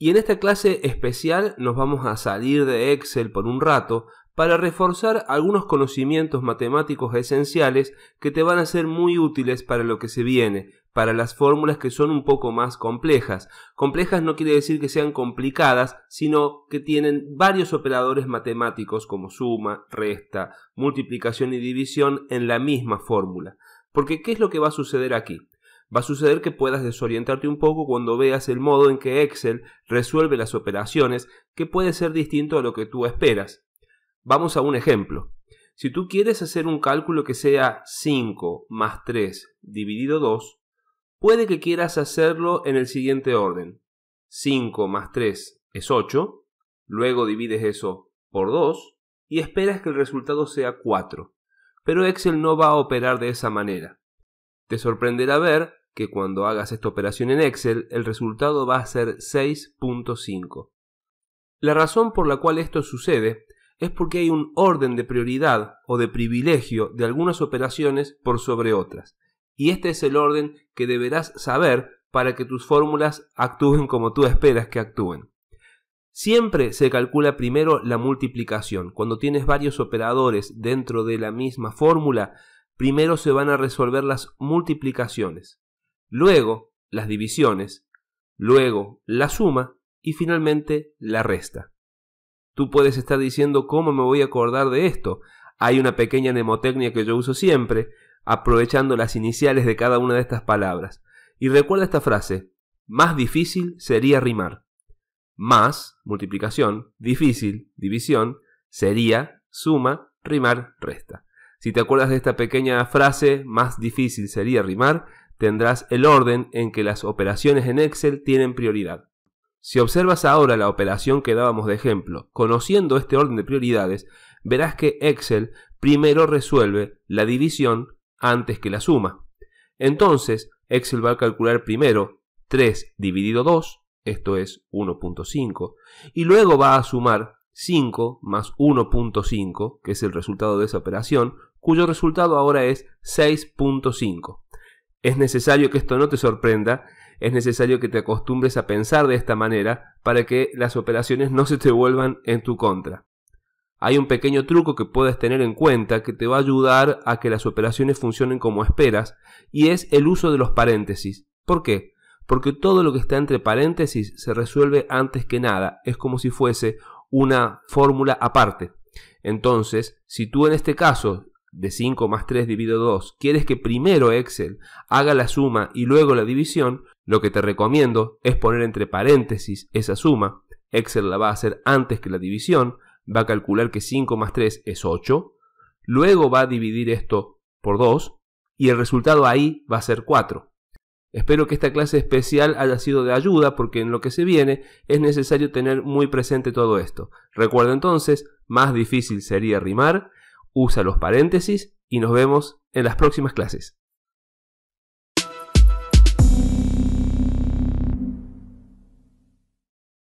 Y en esta clase especial nos vamos a salir de Excel por un rato para reforzar algunos conocimientos matemáticos esenciales que te van a ser muy útiles para lo que se viene, para las fórmulas que son un poco más complejas. Complejas no quiere decir que sean complicadas, sino que tienen varios operadores matemáticos como suma, resta, multiplicación y división en la misma fórmula. Porque ¿qué es lo que va a suceder aquí? Va a suceder que puedas desorientarte un poco cuando veas el modo en que Excel resuelve las operaciones, que puede ser distinto a lo que tú esperas. Vamos a un ejemplo. Si tú quieres hacer un cálculo que sea 5 más 3 dividido 2, puede que quieras hacerlo en el siguiente orden. 5 más 3 es 8, luego divides eso por 2 y esperas que el resultado sea 4. Pero Excel no va a operar de esa manera. Te sorprenderá ver que cuando hagas esta operación en Excel el resultado va a ser 6.5. La razón por la cual esto sucede es porque hay un orden de prioridad o de privilegio de algunas operaciones por sobre otras. Y este es el orden que deberás saber para que tus fórmulas actúen como tú esperas que actúen. Siempre se calcula primero la multiplicación. Cuando tienes varios operadores dentro de la misma fórmula, primero se van a resolver las multiplicaciones, luego las divisiones, luego la suma y finalmente la resta. Tú puedes estar diciendo cómo me voy a acordar de esto. Hay una pequeña mnemotecnia que yo uso siempre, aprovechando las iniciales de cada una de estas palabras. Y recuerda esta frase, más difícil sería rimar. Más, multiplicación, difícil, división, sería, suma, rimar, resta. Si te acuerdas de esta pequeña frase, más difícil sería rimar, tendrás el orden en que las operaciones en Excel tienen prioridad. Si observas ahora la operación que dábamos de ejemplo, conociendo este orden de prioridades, verás que Excel primero resuelve la división antes que la suma. Entonces, Excel va a calcular primero 3 dividido 2, esto es 1.5, y luego va a sumar 5 más 1.5, que es el resultado de esa operación, cuyo resultado ahora es 6.5. Es necesario que esto no te sorprenda, es necesario que te acostumbres a pensar de esta manera para que las operaciones no se te vuelvan en tu contra. Hay un pequeño truco que puedes tener en cuenta que te va a ayudar a que las operaciones funcionen como esperas y es el uso de los paréntesis. ¿Por qué? Porque todo lo que está entre paréntesis se resuelve antes que nada, es como si fuese una fórmula aparte. Entonces, si tú en este caso de 5 más 3 dividido 2, quieres que primero Excel haga la suma y luego la división, lo que te recomiendo es poner entre paréntesis esa suma. Excel la va a hacer antes que la división, va a calcular que 5 más 3 es 8, luego va a dividir esto por 2 y el resultado ahí va a ser 4. Espero que esta clase especial haya sido de ayuda porque en lo que se viene es necesario tener muy presente todo esto. Recuerda entonces, más difícil sería rimar, usa los paréntesis y nos vemos en las próximas clases.